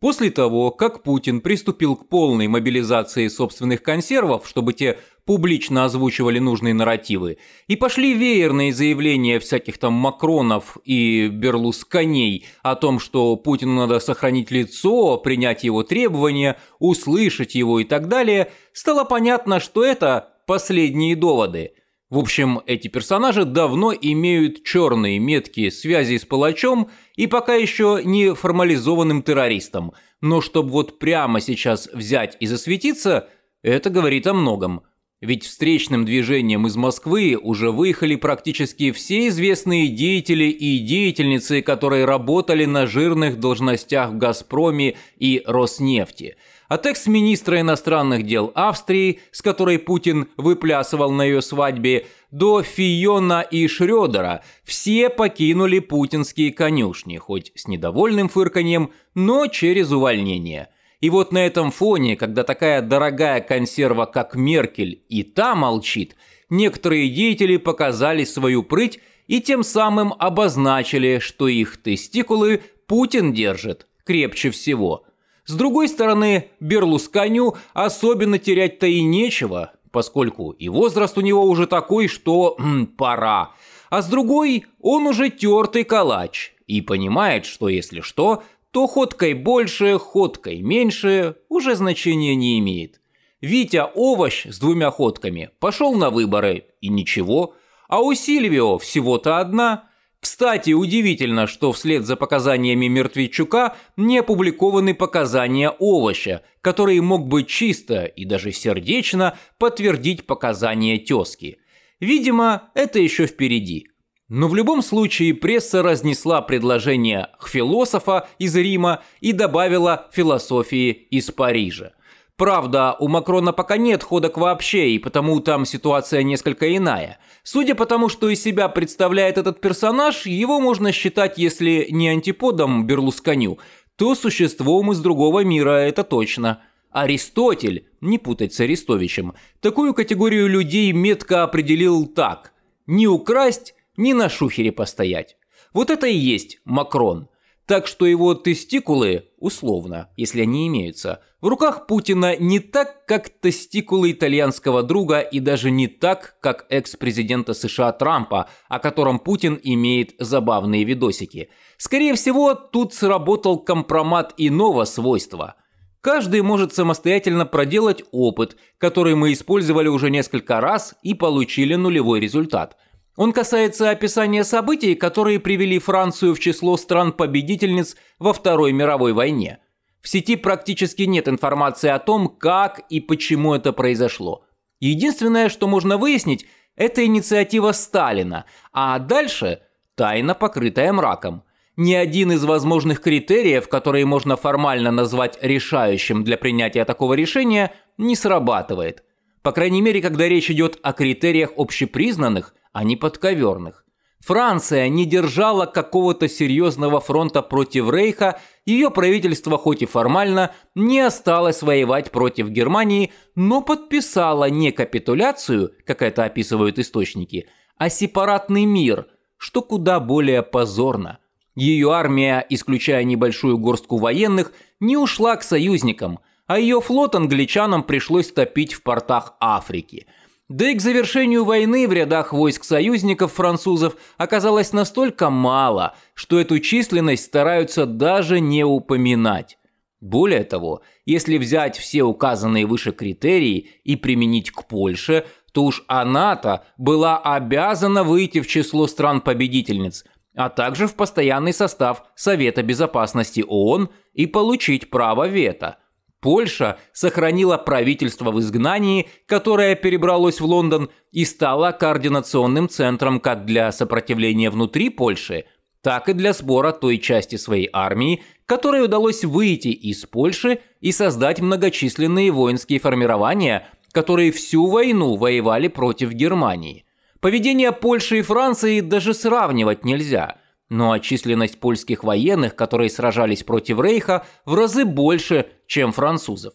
После того, как Путин приступил к полной мобилизации собственных консервов, чтобы те публично озвучивали нужные нарративы, и пошли веерные заявления всяких там Макронов и Берлусконей о том, что Путину надо сохранить лицо, принять его требования, услышать его и так далее, стало понятно, что это последние доводы – в общем, эти персонажи давно имеют черные метки связи с палачом и пока еще не формализованным террористом, но чтобы вот прямо сейчас взять и засветиться, это говорит о многом. Ведь встречным движением из Москвы уже выехали практически все известные деятели и деятельницы, которые работали на жирных должностях в «Газпроме» и «Роснефти» от а экс-министра иностранных дел Австрии, с которой Путин выплясывал на ее свадьбе, до Фиона и Шрёдера, все покинули путинские конюшни, хоть с недовольным фырканьем, но через увольнение. И вот на этом фоне, когда такая дорогая консерва, как Меркель, и та молчит, некоторые деятели показали свою прыть и тем самым обозначили, что их тестикулы Путин держит крепче всего – с другой стороны, Берлусканю особенно терять-то и нечего, поскольку и возраст у него уже такой, что м, хм, пора. А с другой, он уже тертый калач и понимает, что если что, то ходкой больше, ходкой меньше уже значения не имеет. Витя Овощ с двумя ходками пошел на выборы, и ничего, а у Сильвио всего-то одна – кстати, удивительно, что вслед за показаниями Мертвичука не опубликованы показания овоща, который мог бы чисто и даже сердечно подтвердить показания Тески. Видимо, это еще впереди. Но в любом случае пресса разнесла предложение философа из Рима и добавила философии из Парижа. Правда, у Макрона пока нет ходок вообще, и потому там ситуация несколько иная. Судя по тому, что из себя представляет этот персонаж, его можно считать, если не антиподом Берлусканю, то существом из другого мира, это точно. Аристотель, не путать с Арестовичем, такую категорию людей метко определил так – не украсть, не на шухере постоять. Вот это и есть Макрон – так что его тестикулы, условно, если они имеются, в руках Путина не так, как тестикулы итальянского друга и даже не так, как экс-президента США Трампа, о котором Путин имеет забавные видосики. Скорее всего, тут сработал компромат иного свойства – Каждый может самостоятельно проделать опыт, который мы использовали уже несколько раз и получили нулевой результат – он касается описания событий, которые привели Францию в число стран-победительниц во Второй мировой войне. В сети практически нет информации о том, как и почему это произошло. Единственное, что можно выяснить, это инициатива Сталина, а дальше – тайна, покрытая мраком. Ни один из возможных критериев, которые можно формально назвать решающим для принятия такого решения, не срабатывает. По крайней мере, когда речь идет о критериях общепризнанных, а не подковерных. Франция не держала какого-то серьезного фронта против Рейха, ее правительство хоть и формально не осталось воевать против Германии, но подписало не капитуляцию, как это описывают источники, а сепаратный мир, что куда более позорно. Ее армия, исключая небольшую горстку военных, не ушла к союзникам, а ее флот англичанам пришлось топить в портах Африки – да и к завершению войны в рядах войск союзников французов оказалось настолько мало, что эту численность стараются даже не упоминать. Более того, если взять все указанные выше критерии и применить к Польше, то уж она-то была обязана выйти в число стран-победительниц, а также в постоянный состав Совета Безопасности ООН и получить право вето – Польша сохранила правительство в изгнании, которое перебралось в Лондон и стало координационным центром как для сопротивления внутри Польши, так и для сбора той части своей армии, которой удалось выйти из Польши и создать многочисленные воинские формирования, которые всю войну воевали против Германии. Поведение Польши и Франции даже сравнивать нельзя – ну а численность польских военных, которые сражались против Рейха, в разы больше, чем французов.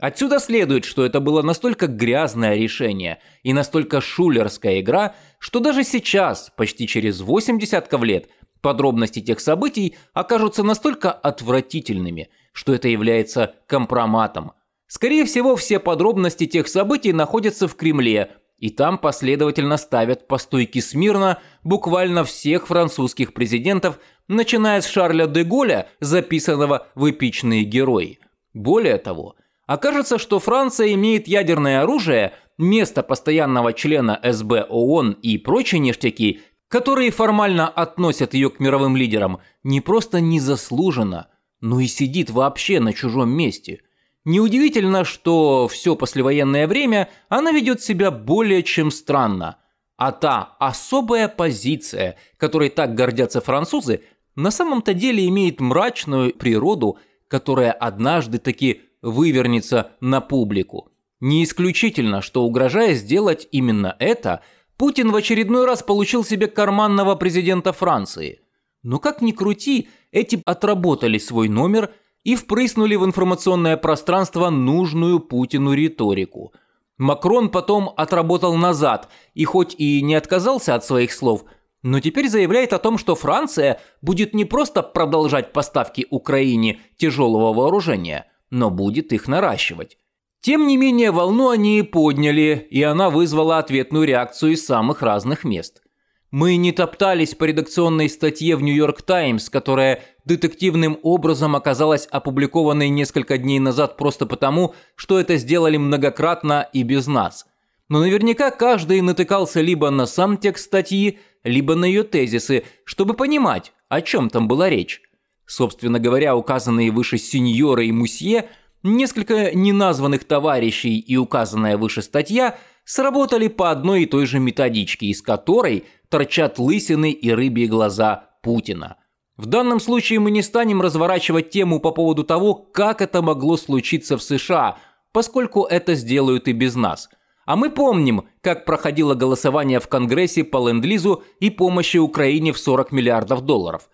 Отсюда следует, что это было настолько грязное решение и настолько шулерская игра, что даже сейчас, почти через 8 десятков лет, подробности тех событий окажутся настолько отвратительными, что это является компроматом. Скорее всего, все подробности тех событий находятся в Кремле – и там последовательно ставят по стойке смирно буквально всех французских президентов, начиная с Шарля де Голля, записанного в эпичные герои. Более того, окажется, что Франция имеет ядерное оружие, место постоянного члена СБ ООН и прочие ништяки, которые формально относят ее к мировым лидерам, не просто незаслуженно, но и сидит вообще на чужом месте – Неудивительно, что все послевоенное время она ведет себя более чем странно. А та особая позиция, которой так гордятся французы, на самом-то деле имеет мрачную природу, которая однажды таки вывернется на публику. Не исключительно, что угрожая сделать именно это, Путин в очередной раз получил себе карманного президента Франции. Но как ни крути, эти отработали свой номер – и впрыснули в информационное пространство нужную Путину риторику. Макрон потом отработал назад и хоть и не отказался от своих слов, но теперь заявляет о том, что Франция будет не просто продолжать поставки Украине тяжелого вооружения, но будет их наращивать. Тем не менее, волну они и подняли, и она вызвала ответную реакцию из самых разных мест – мы не топтались по редакционной статье в «Нью-Йорк Таймс», которая детективным образом оказалась опубликованной несколько дней назад просто потому, что это сделали многократно и без нас. Но наверняка каждый натыкался либо на сам текст статьи, либо на ее тезисы, чтобы понимать, о чем там была речь. Собственно говоря, указанные выше сеньора и мусье, несколько неназванных товарищей и указанная выше статья – сработали по одной и той же методичке, из которой торчат лысины и рыбьи глаза Путина. В данном случае мы не станем разворачивать тему по поводу того, как это могло случиться в США, поскольку это сделают и без нас. А мы помним, как проходило голосование в Конгрессе по ленд-лизу и помощи Украине в 40 миллиардов долларов.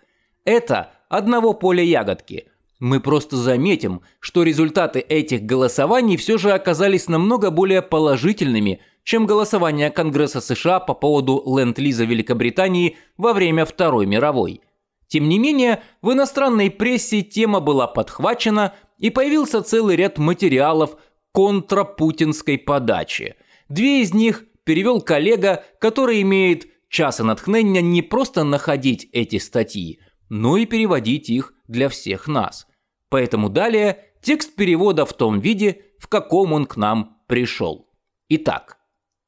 Это одного поля ягодки – мы просто заметим, что результаты этих голосований все же оказались намного более положительными, чем голосование Конгресса США по поводу Ленд-Лиза Великобритании во время Второй мировой. Тем не менее, в иностранной прессе тема была подхвачена и появился целый ряд материалов контрапутинской подачи. Две из них перевел коллега, который имеет часы натхнення не просто находить эти статьи, но и переводить их для всех нас. Поэтому далее текст перевода в том виде, в каком он к нам пришел. Итак,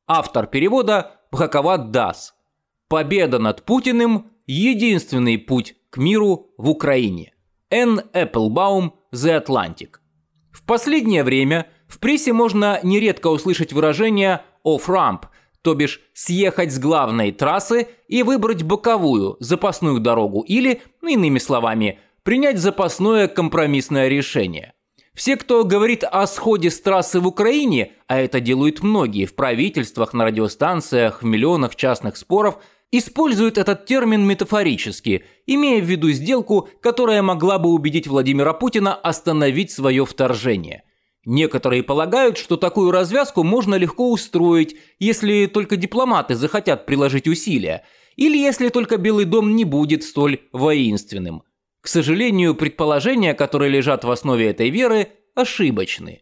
автор перевода Бхакават Дас. Победа над Путиным – единственный путь к миру в Украине. Н. Эпплбаум, The Atlantic. В последнее время в прессе можно нередко услышать выражение «off-ramp», то бишь съехать с главной трассы и выбрать боковую, запасную дорогу или, иными словами, принять запасное компромиссное решение. Все, кто говорит о сходе с трассы в Украине, а это делают многие в правительствах, на радиостанциях, в миллионах частных споров, используют этот термин метафорически, имея в виду сделку, которая могла бы убедить Владимира Путина остановить свое вторжение – Некоторые полагают, что такую развязку можно легко устроить, если только дипломаты захотят приложить усилия, или если только Белый дом не будет столь воинственным. К сожалению, предположения, которые лежат в основе этой веры, ошибочны.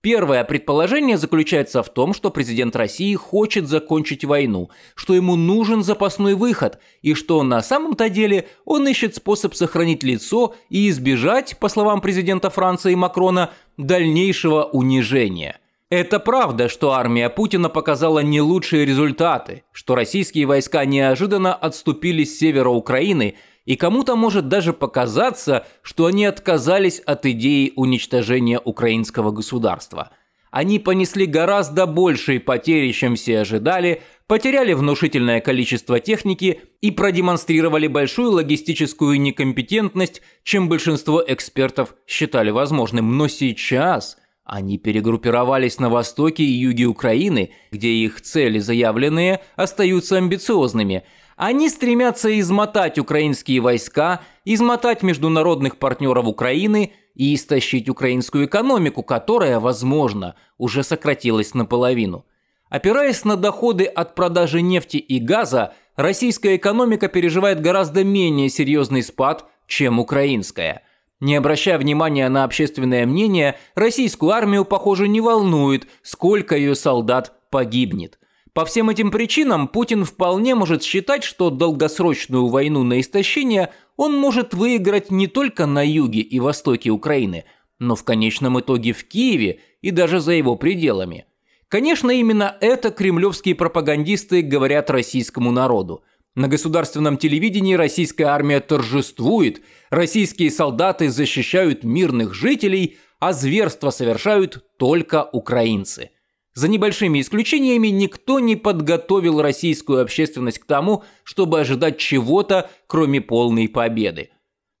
Первое предположение заключается в том, что президент России хочет закончить войну, что ему нужен запасной выход, и что на самом-то деле он ищет способ сохранить лицо и избежать, по словам президента Франции Макрона, дальнейшего унижения. Это правда, что армия Путина показала не лучшие результаты, что российские войска неожиданно отступили с севера Украины – и кому-то может даже показаться, что они отказались от идеи уничтожения украинского государства. Они понесли гораздо большие потери, чем все ожидали, потеряли внушительное количество техники и продемонстрировали большую логистическую некомпетентность, чем большинство экспертов считали возможным. Но сейчас они перегруппировались на востоке и юге Украины, где их цели, заявленные, остаются амбициозными – они стремятся измотать украинские войска, измотать международных партнеров Украины и истощить украинскую экономику, которая, возможно, уже сократилась наполовину. Опираясь на доходы от продажи нефти и газа, российская экономика переживает гораздо менее серьезный спад, чем украинская – не обращая внимания на общественное мнение, российскую армию, похоже, не волнует, сколько ее солдат погибнет. По всем этим причинам Путин вполне может считать, что долгосрочную войну на истощение он может выиграть не только на юге и востоке Украины, но в конечном итоге в Киеве и даже за его пределами. Конечно, именно это кремлевские пропагандисты говорят российскому народу. На государственном телевидении российская армия торжествует, российские солдаты защищают мирных жителей, а зверства совершают только украинцы – за небольшими исключениями никто не подготовил российскую общественность к тому, чтобы ожидать чего-то, кроме полной победы.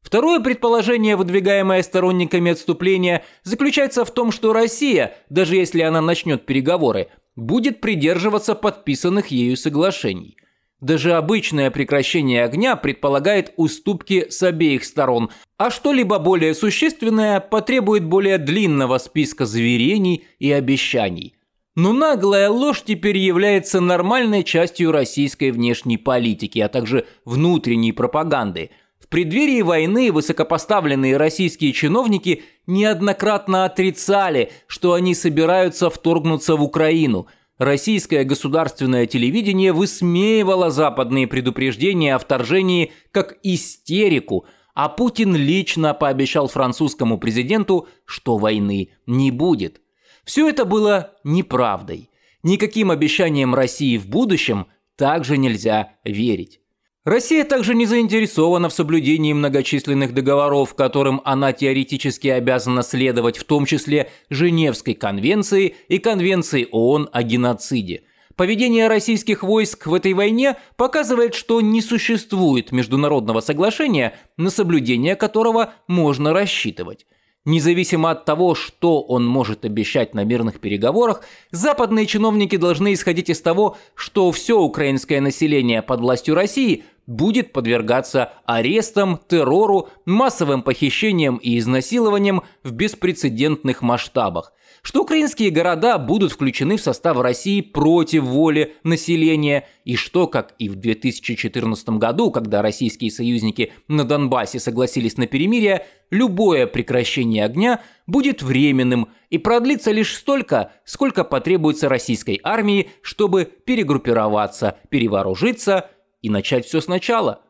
Второе предположение, выдвигаемое сторонниками отступления, заключается в том, что Россия, даже если она начнет переговоры, будет придерживаться подписанных ею соглашений. Даже обычное прекращение огня предполагает уступки с обеих сторон, а что-либо более существенное потребует более длинного списка заверений и обещаний. Но наглая ложь теперь является нормальной частью российской внешней политики, а также внутренней пропаганды. В преддверии войны высокопоставленные российские чиновники неоднократно отрицали, что они собираются вторгнуться в Украину. Российское государственное телевидение высмеивало западные предупреждения о вторжении как истерику, а Путин лично пообещал французскому президенту, что войны не будет. Все это было неправдой. Никаким обещаниям России в будущем также нельзя верить. Россия также не заинтересована в соблюдении многочисленных договоров, которым она теоретически обязана следовать, в том числе Женевской конвенции и Конвенции ООН о геноциде. Поведение российских войск в этой войне показывает, что не существует международного соглашения, на соблюдение которого можно рассчитывать. Независимо от того, что он может обещать на мирных переговорах, западные чиновники должны исходить из того, что все украинское население под властью России будет подвергаться арестам, террору, массовым похищениям и изнасилованиям в беспрецедентных масштабах – что украинские города будут включены в состав России против воли населения, и что, как и в 2014 году, когда российские союзники на Донбассе согласились на перемирие, любое прекращение огня будет временным и продлится лишь столько, сколько потребуется российской армии, чтобы перегруппироваться, перевооружиться и начать все сначала –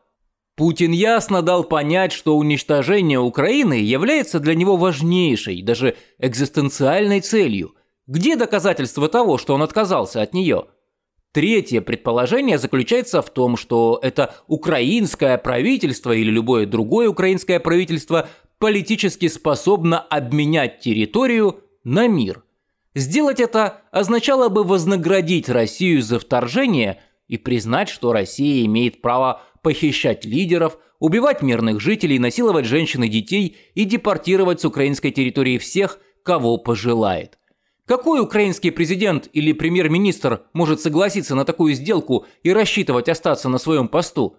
Путин ясно дал понять, что уничтожение Украины является для него важнейшей, даже экзистенциальной целью. Где доказательства того, что он отказался от нее? Третье предположение заключается в том, что это украинское правительство или любое другое украинское правительство политически способно обменять территорию на мир. Сделать это означало бы вознаградить Россию за вторжение и признать, что Россия имеет право похищать лидеров, убивать мирных жителей, насиловать женщин и детей и депортировать с украинской территории всех, кого пожелает. Какой украинский президент или премьер-министр может согласиться на такую сделку и рассчитывать остаться на своем посту?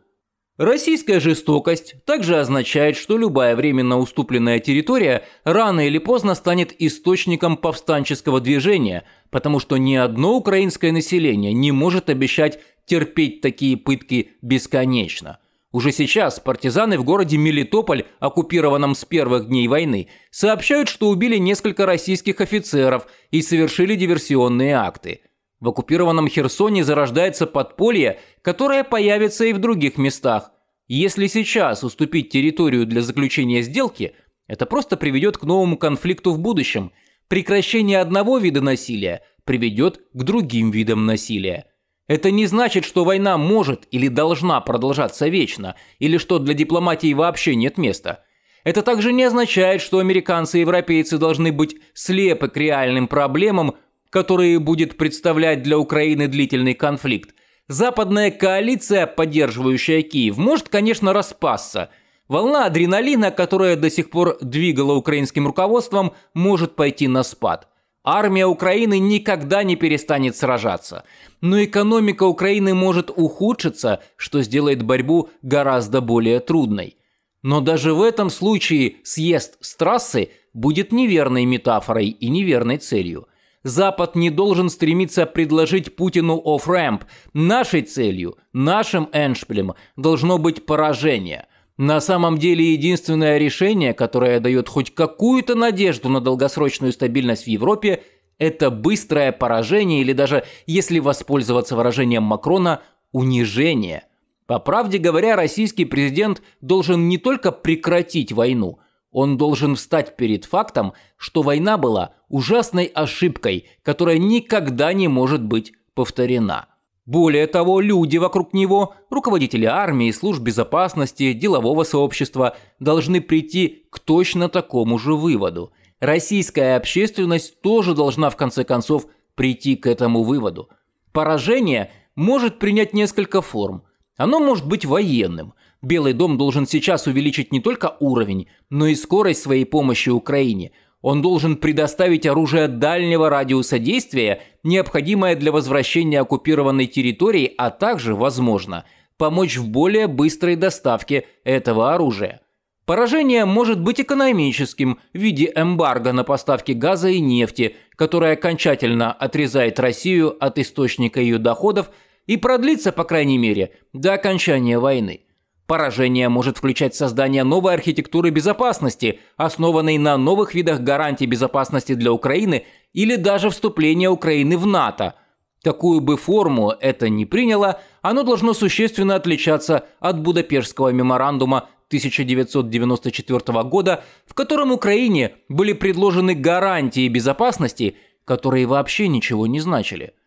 Российская жестокость также означает, что любая временно уступленная территория рано или поздно станет источником повстанческого движения, потому что ни одно украинское население не может обещать терпеть такие пытки бесконечно. Уже сейчас партизаны в городе Мелитополь, оккупированном с первых дней войны, сообщают, что убили несколько российских офицеров и совершили диверсионные акты. В оккупированном Херсоне зарождается подполье, которое появится и в других местах. Если сейчас уступить территорию для заключения сделки, это просто приведет к новому конфликту в будущем. Прекращение одного вида насилия приведет к другим видам насилия. Это не значит, что война может или должна продолжаться вечно, или что для дипломатии вообще нет места. Это также не означает, что американцы и европейцы должны быть слепы к реальным проблемам, которые будет представлять для Украины длительный конфликт. Западная коалиция, поддерживающая Киев, может, конечно, распасться. Волна адреналина, которая до сих пор двигала украинским руководством, может пойти на спад. Армия Украины никогда не перестанет сражаться. Но экономика Украины может ухудшиться, что сделает борьбу гораздо более трудной. Но даже в этом случае съезд с трассы будет неверной метафорой и неверной целью. Запад не должен стремиться предложить Путину офф-рэмп. Нашей целью, нашим эншпилем должно быть поражение. На самом деле единственное решение, которое дает хоть какую-то надежду на долгосрочную стабильность в Европе, это быстрое поражение или даже, если воспользоваться выражением Макрона, унижение. По правде говоря, российский президент должен не только прекратить войну, он должен встать перед фактом, что война была ужасной ошибкой, которая никогда не может быть повторена. Более того, люди вокруг него, руководители армии, служб безопасности, делового сообщества, должны прийти к точно такому же выводу. Российская общественность тоже должна в конце концов прийти к этому выводу. Поражение может принять несколько форм. Оно может быть военным. Белый дом должен сейчас увеличить не только уровень, но и скорость своей помощи Украине – он должен предоставить оружие дальнего радиуса действия, необходимое для возвращения оккупированной территории, а также, возможно, помочь в более быстрой доставке этого оружия. Поражение может быть экономическим в виде эмбарго на поставки газа и нефти, которое окончательно отрезает Россию от источника ее доходов и продлится, по крайней мере, до окончания войны – Поражение может включать создание новой архитектуры безопасности, основанной на новых видах гарантий безопасности для Украины или даже вступление Украины в НАТО. Такую бы форму это не приняло, оно должно существенно отличаться от Будапештского меморандума 1994 года, в котором Украине были предложены гарантии безопасности, которые вообще ничего не значили –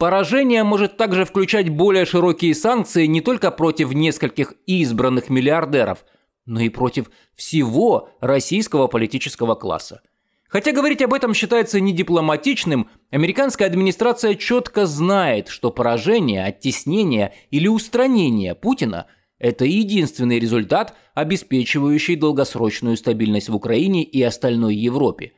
Поражение может также включать более широкие санкции не только против нескольких избранных миллиардеров, но и против всего российского политического класса. Хотя говорить об этом считается недипломатичным, американская администрация четко знает, что поражение, оттеснение или устранение Путина – это единственный результат, обеспечивающий долгосрочную стабильность в Украине и остальной Европе.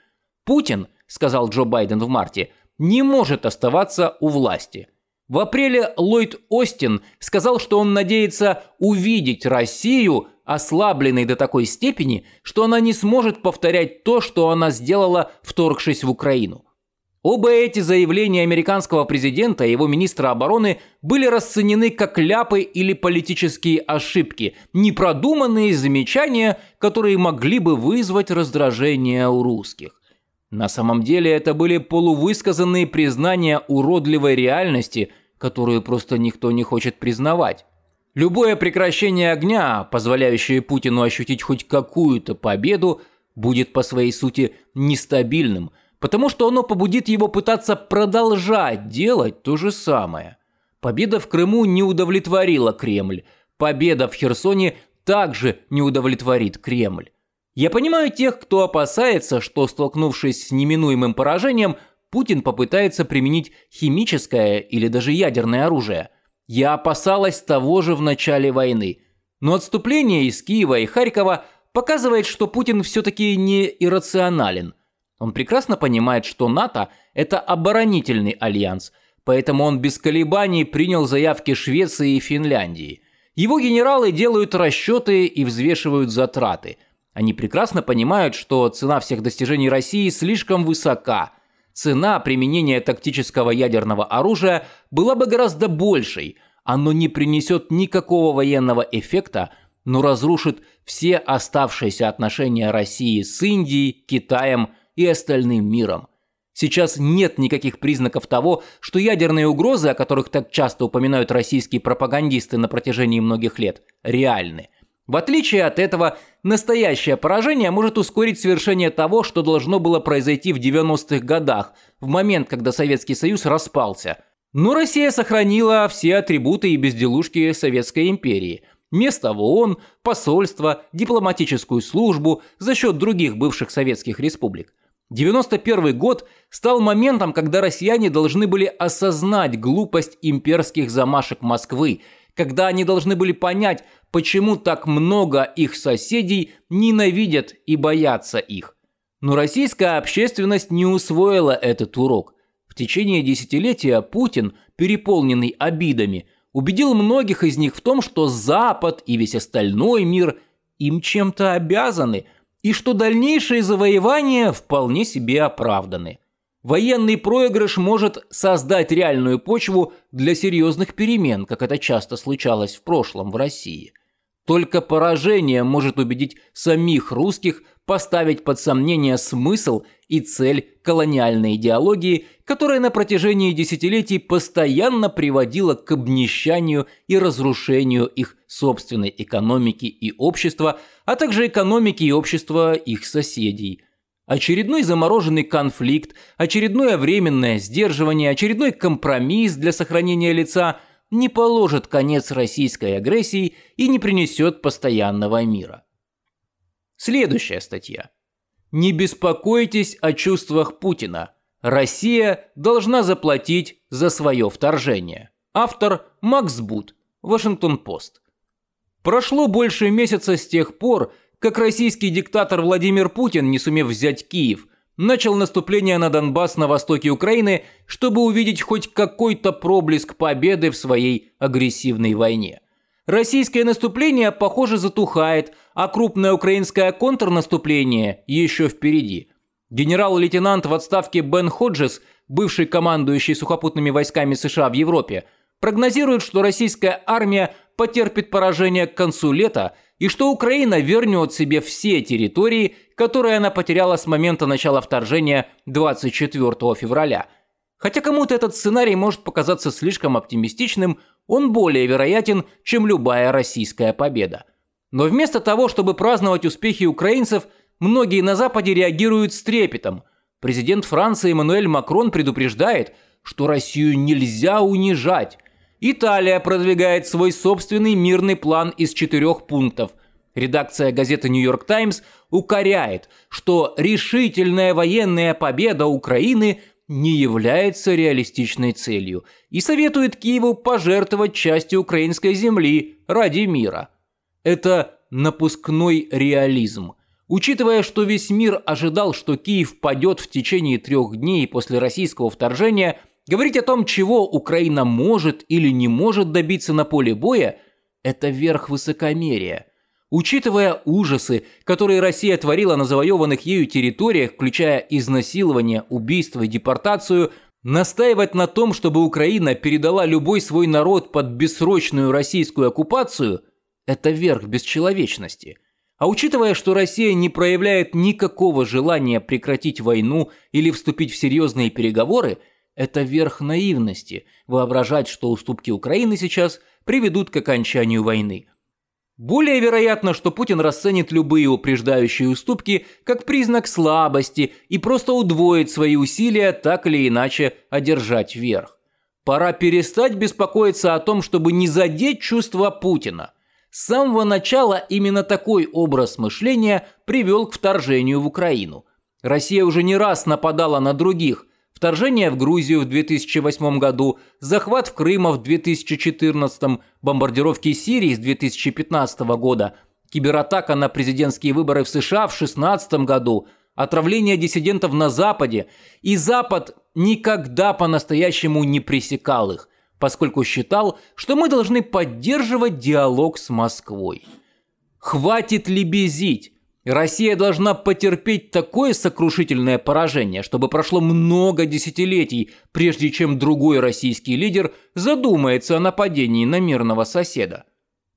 Путин, сказал Джо Байден в марте – не может оставаться у власти. В апреле Ллойд Остин сказал, что он надеется увидеть Россию ослабленной до такой степени, что она не сможет повторять то, что она сделала, вторгшись в Украину. Оба эти заявления американского президента и его министра обороны были расценены как ляпы или политические ошибки, непродуманные замечания, которые могли бы вызвать раздражение у русских. На самом деле это были полувысказанные признания уродливой реальности, которую просто никто не хочет признавать. Любое прекращение огня, позволяющее Путину ощутить хоть какую-то победу, будет по своей сути нестабильным, потому что оно побудит его пытаться продолжать делать то же самое. Победа в Крыму не удовлетворила Кремль, победа в Херсоне также не удовлетворит Кремль. Я понимаю тех, кто опасается, что, столкнувшись с неминуемым поражением, Путин попытается применить химическое или даже ядерное оружие. Я опасалась того же в начале войны. Но отступление из Киева и Харькова показывает, что Путин все-таки не иррационален. Он прекрасно понимает, что НАТО – это оборонительный альянс, поэтому он без колебаний принял заявки Швеции и Финляндии. Его генералы делают расчеты и взвешивают затраты – они прекрасно понимают, что цена всех достижений России слишком высока. Цена применения тактического ядерного оружия была бы гораздо большей. Оно не принесет никакого военного эффекта, но разрушит все оставшиеся отношения России с Индией, Китаем и остальным миром. Сейчас нет никаких признаков того, что ядерные угрозы, о которых так часто упоминают российские пропагандисты на протяжении многих лет, реальны. В отличие от этого, Настоящее поражение может ускорить свершение того, что должно было произойти в 90-х годах, в момент, когда Советский Союз распался. Но Россия сохранила все атрибуты и безделушки Советской империи. Место в ООН, посольство, дипломатическую службу за счет других бывших советских республик. 91 год стал моментом, когда россияне должны были осознать глупость имперских замашек Москвы, когда они должны были понять, почему так много их соседей ненавидят и боятся их. Но российская общественность не усвоила этот урок. В течение десятилетия Путин, переполненный обидами, убедил многих из них в том, что Запад и весь остальной мир им чем-то обязаны, и что дальнейшие завоевания вполне себе оправданы. Военный проигрыш может создать реальную почву для серьезных перемен, как это часто случалось в прошлом в России – только поражение может убедить самих русских поставить под сомнение смысл и цель колониальной идеологии, которая на протяжении десятилетий постоянно приводила к обнищанию и разрушению их собственной экономики и общества, а также экономики и общества их соседей – Очередной замороженный конфликт, очередное временное сдерживание, очередной компромисс для сохранения лица – не положит конец российской агрессии и не принесет постоянного мира. Следующая статья. Не беспокойтесь о чувствах Путина. Россия должна заплатить за свое вторжение. Автор Макс Бут, Вашингтон-Пост. Прошло больше месяца с тех пор, как российский диктатор Владимир Путин, не сумев взять Киев, начал наступление на Донбасс на востоке Украины, чтобы увидеть хоть какой-то проблеск победы в своей агрессивной войне. Российское наступление, похоже, затухает, а крупное украинское контрнаступление еще впереди. Генерал-лейтенант в отставке Бен Ходжес, бывший командующий сухопутными войсками США в Европе, прогнозирует, что российская армия потерпит поражение к концу лета и что Украина вернет себе все территории, которые она потеряла с момента начала вторжения 24 февраля. Хотя кому-то этот сценарий может показаться слишком оптимистичным, он более вероятен, чем любая российская победа. Но вместо того, чтобы праздновать успехи украинцев, многие на Западе реагируют с трепетом. Президент Франции Эммануэль Макрон предупреждает, что Россию нельзя унижать, Италия продвигает свой собственный мирный план из четырех пунктов. Редакция газеты «Нью-Йорк Таймс» укоряет, что решительная военная победа Украины не является реалистичной целью и советует Киеву пожертвовать частью украинской земли ради мира. Это напускной реализм. Учитывая, что весь мир ожидал, что Киев падет в течение трех дней после российского вторжения – Говорить о том, чего Украина может или не может добиться на поле боя, это верх высокомерия. Учитывая ужасы, которые Россия творила на завоеванных ею территориях, включая изнасилование, убийство и депортацию, настаивать на том, чтобы Украина передала любой свой народ под бессрочную российскую оккупацию – это верх бесчеловечности. А учитывая, что Россия не проявляет никакого желания прекратить войну или вступить в серьезные переговоры – это верх наивности – воображать, что уступки Украины сейчас приведут к окончанию войны. Более вероятно, что Путин расценит любые упреждающие уступки как признак слабости и просто удвоит свои усилия так или иначе одержать верх. Пора перестать беспокоиться о том, чтобы не задеть чувства Путина. С самого начала именно такой образ мышления привел к вторжению в Украину. Россия уже не раз нападала на других, вторжение в Грузию в 2008 году, захват в Крыма в 2014, бомбардировки Сирии с 2015 года, кибератака на президентские выборы в США в 2016 году, отравление диссидентов на Западе, и Запад никогда по-настоящему не пресекал их, поскольку считал, что мы должны поддерживать диалог с Москвой. Хватит лебезить. Россия должна потерпеть такое сокрушительное поражение, чтобы прошло много десятилетий, прежде чем другой российский лидер задумается о нападении на мирного соседа.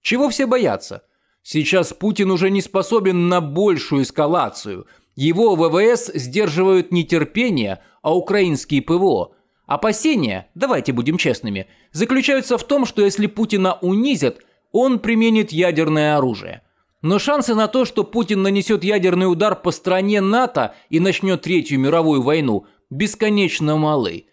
Чего все боятся? Сейчас Путин уже не способен на большую эскалацию. Его ВВС сдерживают нетерпение, а украинские ПВО – Опасения, давайте будем честными, заключаются в том, что если Путина унизят, он применит ядерное оружие. Но шансы на то, что Путин нанесет ядерный удар по стране НАТО и начнет Третью мировую войну, бесконечно малы.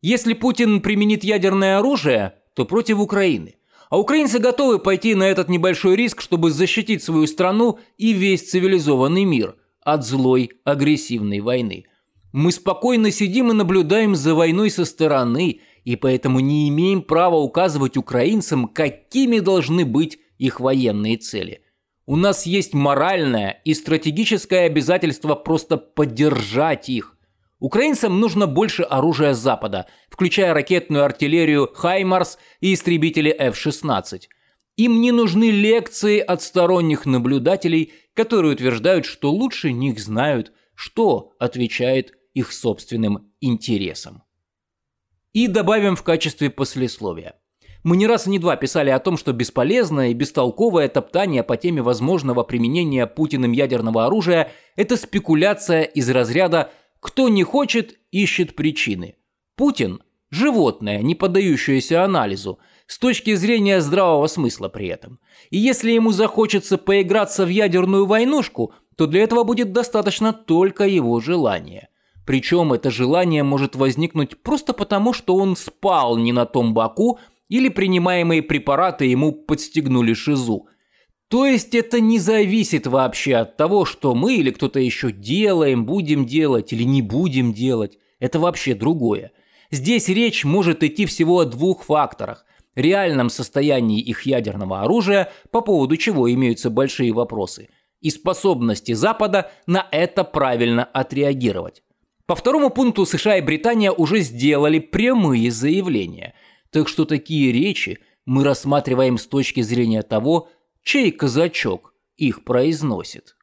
Если Путин применит ядерное оружие, то против Украины. А украинцы готовы пойти на этот небольшой риск, чтобы защитить свою страну и весь цивилизованный мир от злой агрессивной войны. Мы спокойно сидим и наблюдаем за войной со стороны, и поэтому не имеем права указывать украинцам, какими должны быть их военные цели. У нас есть моральное и стратегическое обязательство просто поддержать их. Украинцам нужно больше оружия Запада, включая ракетную артиллерию «Хаймарс» и истребители F-16. Им не нужны лекции от сторонних наблюдателей, которые утверждают, что лучше них знают, что отвечает их собственным интересам. И добавим в качестве послесловия – мы не раз и не два писали о том, что бесполезное и бестолковое топтание по теме возможного применения Путиным ядерного оружия – это спекуляция из разряда «кто не хочет, ищет причины». Путин – животное, не поддающееся анализу, с точки зрения здравого смысла при этом. И если ему захочется поиграться в ядерную войнушку, то для этого будет достаточно только его желания – причем это желание может возникнуть просто потому, что он спал не на том боку или принимаемые препараты ему подстегнули шизу. То есть это не зависит вообще от того, что мы или кто-то еще делаем, будем делать или не будем делать. Это вообще другое. Здесь речь может идти всего о двух факторах. Реальном состоянии их ядерного оружия, по поводу чего имеются большие вопросы, и способности Запада на это правильно отреагировать. По второму пункту США и Британия уже сделали прямые заявления – так что такие речи мы рассматриваем с точки зрения того, чей казачок их произносит.